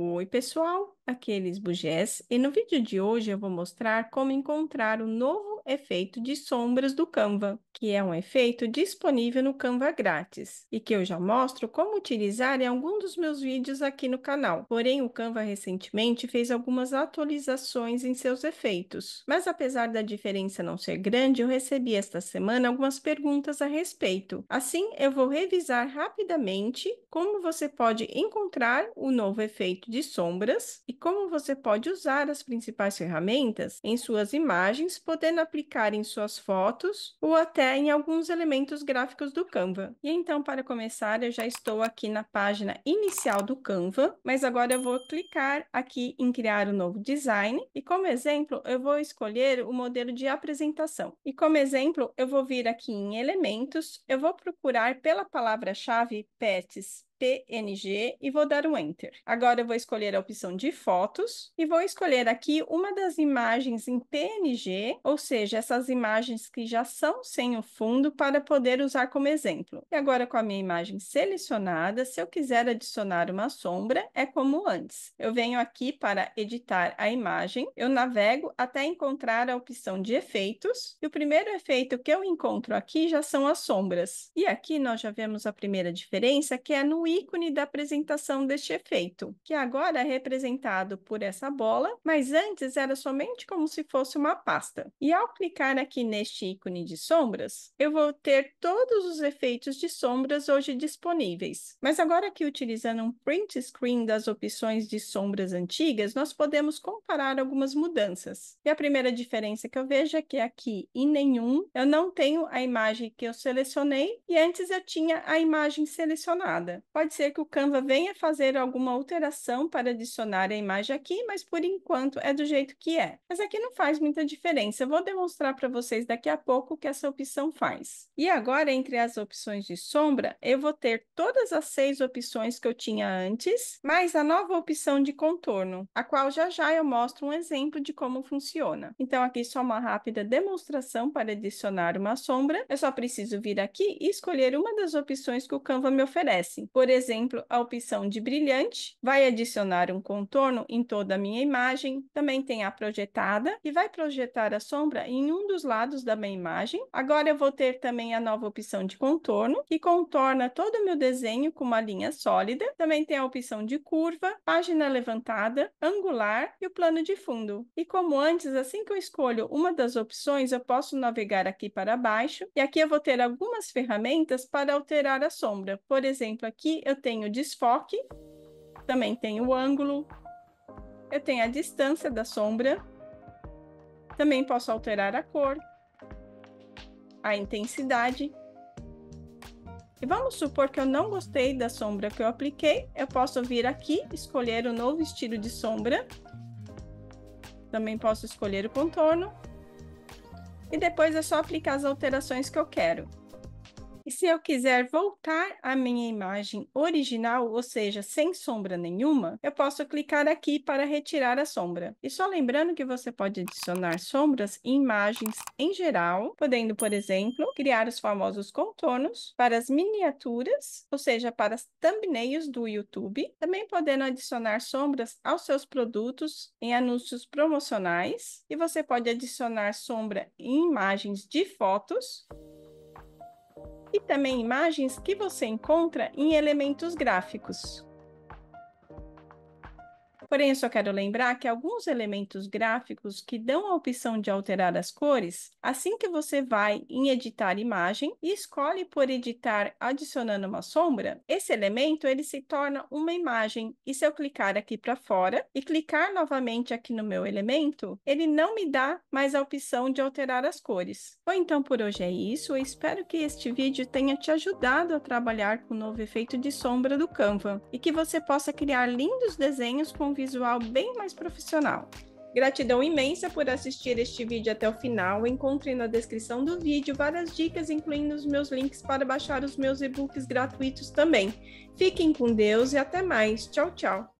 Oi, pessoal, aqui é Elis Bugés e no vídeo de hoje eu vou mostrar como encontrar o novo efeito de sombras do Canva, que é um efeito disponível no Canva grátis e que eu já mostro como utilizar em algum dos meus vídeos aqui no canal. Porém, o Canva recentemente fez algumas atualizações em seus efeitos. Mas apesar da diferença não ser grande, eu recebi esta semana algumas perguntas a respeito. Assim, eu vou revisar rapidamente como você pode encontrar o novo efeito de sombras e como você pode usar as principais ferramentas em suas imagens, podendo aplicar aplicar em suas fotos ou até em alguns elementos gráficos do Canva. E então, para começar, eu já estou aqui na página inicial do Canva, mas agora eu vou clicar aqui em criar um novo design e, como exemplo, eu vou escolher o modelo de apresentação. E, como exemplo, eu vou vir aqui em elementos, eu vou procurar pela palavra-chave pets PNG e vou dar um Enter. Agora eu vou escolher a opção de fotos e vou escolher aqui uma das imagens em PNG, ou seja, essas imagens que já são sem o fundo para poder usar como exemplo. E agora com a minha imagem selecionada, se eu quiser adicionar uma sombra, é como antes. Eu venho aqui para editar a imagem, eu navego até encontrar a opção de efeitos e o primeiro efeito que eu encontro aqui já são as sombras. E aqui nós já vemos a primeira diferença que é no ícone da apresentação deste efeito, que agora é representado por essa bola, mas antes era somente como se fosse uma pasta. E ao clicar aqui neste ícone de sombras, eu vou ter todos os efeitos de sombras hoje disponíveis. Mas agora que utilizando um print screen das opções de sombras antigas, nós podemos comparar algumas mudanças. E a primeira diferença que eu vejo é que aqui em nenhum eu não tenho a imagem que eu selecionei e antes eu tinha a imagem selecionada. Pode ser que o Canva venha fazer alguma alteração para adicionar a imagem aqui, mas por enquanto é do jeito que é. Mas aqui não faz muita diferença. Eu vou demonstrar para vocês daqui a pouco o que essa opção faz. E agora, entre as opções de sombra, eu vou ter todas as seis opções que eu tinha antes, mais a nova opção de contorno, a qual já já eu mostro um exemplo de como funciona. Então, aqui só uma rápida demonstração para adicionar uma sombra. Eu só preciso vir aqui e escolher uma das opções que o Canva me oferece. Por por exemplo, a opção de brilhante, vai adicionar um contorno em toda a minha imagem. Também tem a projetada, que vai projetar a sombra em um dos lados da minha imagem. Agora eu vou ter também a nova opção de contorno, que contorna todo o meu desenho com uma linha sólida. Também tem a opção de curva, página levantada, angular e o plano de fundo. E como antes, assim que eu escolho uma das opções, eu posso navegar aqui para baixo e aqui eu vou ter algumas ferramentas para alterar a sombra. Por exemplo, aqui aqui eu tenho desfoque, também tenho o ângulo, eu tenho a distância da sombra, também posso alterar a cor, a intensidade. E vamos supor que eu não gostei da sombra que eu apliquei, eu posso vir aqui, escolher o novo estilo de sombra. Também posso escolher o contorno. E depois é só aplicar as alterações que eu quero. E se eu quiser voltar à minha imagem original, ou seja, sem sombra nenhuma, eu posso clicar aqui para retirar a sombra. E só lembrando que você pode adicionar sombras em imagens em geral, podendo, por exemplo, criar os famosos contornos para as miniaturas, ou seja, para as thumbnails do YouTube, também podendo adicionar sombras aos seus produtos em anúncios promocionais, e você pode adicionar sombra em imagens de fotos e também imagens que você encontra em elementos gráficos, Porém, eu só quero lembrar que alguns elementos gráficos que dão a opção de alterar as cores, assim que você vai em editar imagem e escolhe por editar adicionando uma sombra, esse elemento ele se torna uma imagem e se eu clicar aqui para fora e clicar novamente aqui no meu elemento, ele não me dá mais a opção de alterar as cores. Bom, então por hoje é isso, eu espero que este vídeo tenha te ajudado a trabalhar com o novo efeito de sombra do Canva e que você possa criar lindos desenhos com visual bem mais profissional. Gratidão imensa por assistir este vídeo até o final. Encontre na descrição do vídeo várias dicas, incluindo os meus links para baixar os meus e-books gratuitos também. Fiquem com Deus e até mais. Tchau, tchau.